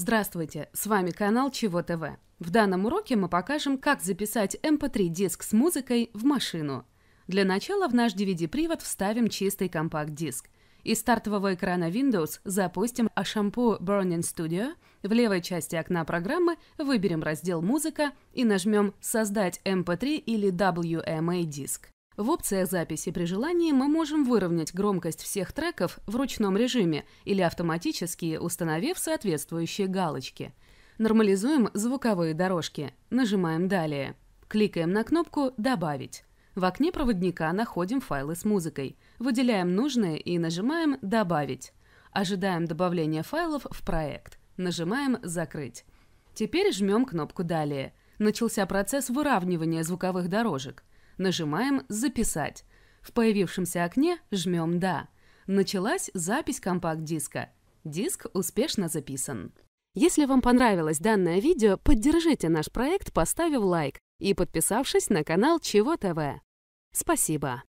Здравствуйте, с вами канал Чего ТВ. В данном уроке мы покажем, как записать MP3 эм диск с музыкой в машину. Для начала в наш DVD-привод вставим чистый компакт-диск. Из стартового экрана Windows запустим Ashampoo «А Burning Studio, в левой части окна программы выберем раздел «Музыка» и нажмем «Создать MP3 эм или WMA диск». В опциях записи при желании мы можем выровнять громкость всех треков в ручном режиме или автоматически, установив соответствующие галочки. Нормализуем звуковые дорожки. Нажимаем «Далее». Кликаем на кнопку «Добавить». В окне проводника находим файлы с музыкой. Выделяем нужные и нажимаем «Добавить». Ожидаем добавления файлов в проект. Нажимаем «Закрыть». Теперь жмем кнопку «Далее». Начался процесс выравнивания звуковых дорожек. Нажимаем «Записать». В появившемся окне жмем «Да». Началась запись компакт-диска. Диск успешно записан. Если вам понравилось данное видео, поддержите наш проект, поставив лайк и подписавшись на канал Чего ТВ. Спасибо!